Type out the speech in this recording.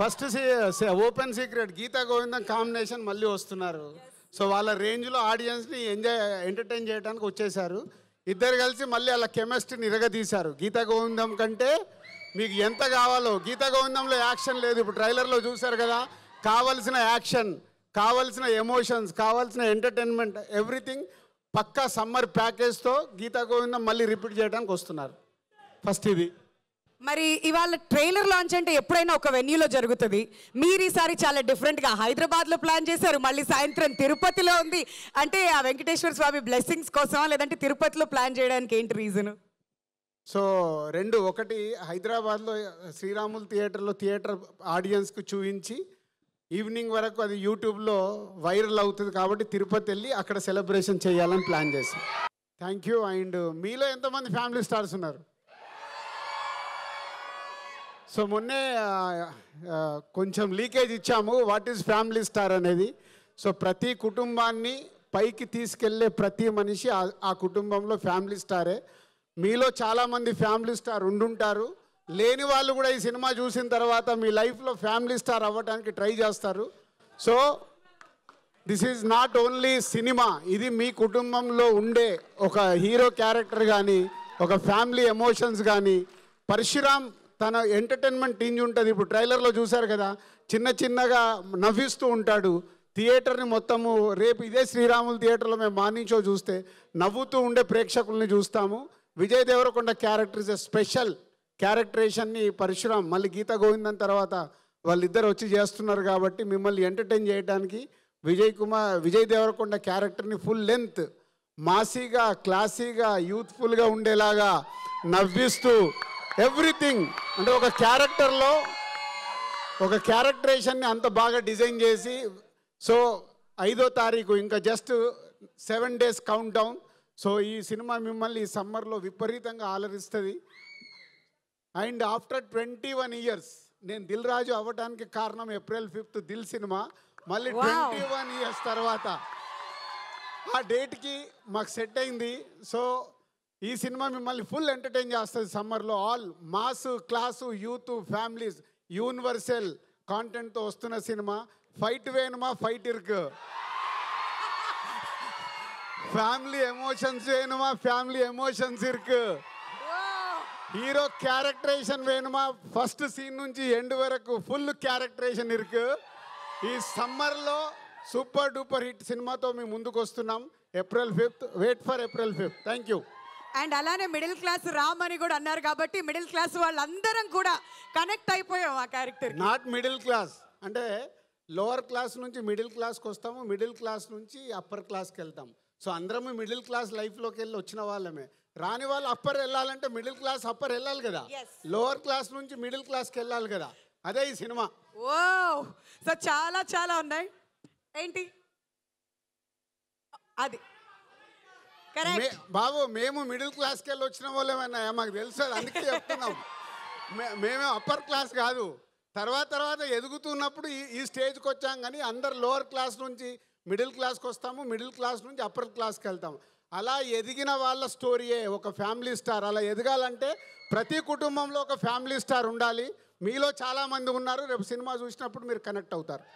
first open secret Geetha Govindam combination మళ్ళీ వస్తున్నారు so వాళ్ళ రేంజ్లో ఆడియన్స్ని ఎంజాయ్ ఎంటర్టైన్ చేయడానికి వచ్చేసారు ఇద్దరు కలిసి మళ్ళీ వాళ్ళ కెమిస్ట్రీని ఇరగదీశారు గీతా గోవిందం కంటే మీకు ఎంత కావాలో గీతా గోవిందంలో యాక్షన్ లేదు ఇప్పుడు ట్రైలర్లో చూశారు కదా కావలసిన యాక్షన్ కావలసిన ఎమోషన్స్ కావలసిన ఎంటర్టైన్మెంట్ ఎవ్రీథింగ్ పక్కా సమ్మర్ ప్యాకేజ్తో గీతా గోవిందం మళ్ళీ రిపీట్ చేయడానికి వస్తున్నారు ఫస్ట్ ఇది మరి ఇవాళ ట్రైలర్ లాంచ్ అంటే ఎప్పుడైనా ఒక వెన్యూలో జరుగుతుంది మీరు ఈసారి చాలా డిఫరెంట్గా హైదరాబాద్లో ప్లాన్ చేశారు మళ్ళీ సాయంత్రం తిరుపతిలో ఉంది అంటే ఆ వెంకటేశ్వర స్వామి బ్లెస్సింగ్స్ కోసమా లేదంటే తిరుపతిలో ప్లాన్ చేయడానికి ఏంటి రీజన్ సో రెండు ఒకటి హైదరాబాద్లో శ్రీరాములు థియేటర్లో థియేటర్ ఆడియన్స్కు చూపించి ఈవినింగ్ వరకు అది యూట్యూబ్లో వైరల్ అవుతుంది కాబట్టి తిరుపతి వెళ్ళి అక్కడ సెలబ్రేషన్ చేయాలని ప్లాన్ చేశాం థ్యాంక్ యూ అండ్ మీలో ఎంతమంది ఫ్యామిలీ స్టార్స్ ఉన్నారు సో మొన్నే కొంచెం లీకేజ్ ఇచ్చాము వాట్ ఈజ్ ఫ్యామిలీ స్టార్ అనేది సో ప్రతి కుటుంబాన్ని పైకి తీసుకెళ్లే ప్రతి మనిషి ఆ కుటుంబంలో ఫ్యామిలీ స్టారే మీలో చాలామంది ఫ్యామిలీ స్టార్ ఉండుంటారు లేని వాళ్ళు కూడా ఈ సినిమా చూసిన తర్వాత మీ లైఫ్లో ఫ్యామిలీ స్టార్ అవ్వడానికి ట్రై చేస్తారు so this is not only cinema ఇది మీ కుటుంబంలో ఉండే ఒక హీరో క్యారెక్టర్ కానీ ఒక ఫ్యామిలీ ఎమోషన్స్ కానీ పరశురామ్ తన ఎంటర్టైన్మెంట్ టీంజ్ ఉంటుంది ఇప్పుడు ట్రైలర్లో చూశారు కదా చిన్న చిన్నగా నవ్విస్తూ ఉంటాడు థియేటర్ని మొత్తము రేపు ఇదే శ్రీరాములు థియేటర్లో మేము మార్నింగ్ చూస్తే నవ్వుతూ ఉండే ప్రేక్షకుల్ని చూస్తాము Vijay Devarakonda character is special క్యారెక్టరేషన్ని పరశురామ్ మళ్ళీ గీత గోవిందని తర్వాత వాళ్ళిద్దరు వచ్చి చేస్తున్నారు కాబట్టి మిమ్మల్ని ఎంటర్టైన్ చేయడానికి విజయ్ కుమార్ విజయ్ దేవరకొండ క్యారెక్టర్ని ఫుల్ లెంత్ మాసీగా క్లాసీగా యూత్ఫుల్గా ఉండేలాగా నవ్విస్తూ ఎవ్రీథింగ్ అంటే ఒక క్యారెక్టర్లో ఒక క్యారెక్టరేషన్ని అంత బాగా డిజైన్ చేసి సో ఐదో తారీఖు ఇంకా just seven days count down so ఈ సినిమా మిమ్మల్ని ఈ సమ్మర్లో విపరీతంగా ఆలరిస్తుంది and after twenty one years నేను దిల్ రాజు అవ్వడానికి కారణం ఏప్రిల్ ఫిఫ్త్ దిల్ సినిమా మళ్ళీ ట్వంటీ వన్ ఇయర్స్ తర్వాత ఆ డేట్కి మాకు సెట్ అయింది సో ఈ సినిమా మిమ్మల్ని ఫుల్ ఎంటర్టైన్ చేస్తుంది సమ్మర్లో all mass class youth families universal కాంటెంట్తో వస్తున్న సినిమా ఫైట్ వేణుమా ఫైట్ ఇర్క్ ఫ్యామిలీ ఎమోషన్స్ వేణుమా ఫ్యామిలీ ఎమోషన్స్ ఇర్క్ హీరో క్యారెక్టరేషన్ వేణుమా ఫస్ట్ సీన్ నుంచి ఎండ్ వరకు ఫుల్ క్యారెక్టరేషన్ ఇరుకు ఈ సమ్మర్లో సూపర్ డూపర్ హిట్ సినిమాతో మేము ముందుకు వస్తున్నాం April fifth wait for April fifth thank you and అలానే మిడిల్ క్లాస్ రామ్ అని కూడా అన్నారు కాబట్టి మిడిల్ క్లాస్ వాళ్ళందరం కూడా కనెక్ట్ అయిపోయాం ఆ క్యారెక్టర్ నాట్ మిడిల్ క్లాస్ అంటే లోవర్ క్లాస్ నుంచి మిడిల్ క్లాస్కి వస్తాము మిడిల్ క్లాస్ నుంచి అప్పర్ క్లాస్కి వెళ్తాం సో అందరము మిడిల్ క్లాస్ లైఫ్లోకి వెళ్ళి వచ్చిన వాళ్ళమే రాని వాళ్ళు అప్పర్ వెళ్ళాలంటే మిడిల్ క్లాస్ అప్పర్ వెళ్ళాలి కదా లోవర్ క్లాస్ నుంచి మిడిల్ క్లాస్కి వెళ్ళాలి కదా అదే ఈ సినిమా ఓ సో చాలా చాలా ఉన్నాయి ఏంటి అది బాబు మేము మిడిల్ క్లాస్కి వెళ్ళి వచ్చిన వాళ్ళేమన్నా మాకు తెలుసు అందుకే చెప్తున్నాం మేమే అప్పర్ క్లాస్ కాదు తర్వాత తర్వాత ఎదుగుతున్నప్పుడు ఈ ఈ స్టేజ్కి వచ్చాం కానీ అందరు లోవర్ క్లాస్ నుంచి మిడిల్ క్లాస్కి వస్తాము మిడిల్ క్లాస్ నుంచి అప్పర్ క్లాస్కి వెళ్తాము అలా ఎదిగిన వాళ్ళ స్టోరీయే ఒక ఫ్యామిలీ స్టార్ అలా ఎదగాలంటే ప్రతి కుటుంబంలో ఒక ఫ్యామిలీ స్టార్ ఉండాలి మీలో చాలామంది ఉన్నారు రేపు సినిమా చూసినప్పుడు మీరు కనెక్ట్ అవుతారు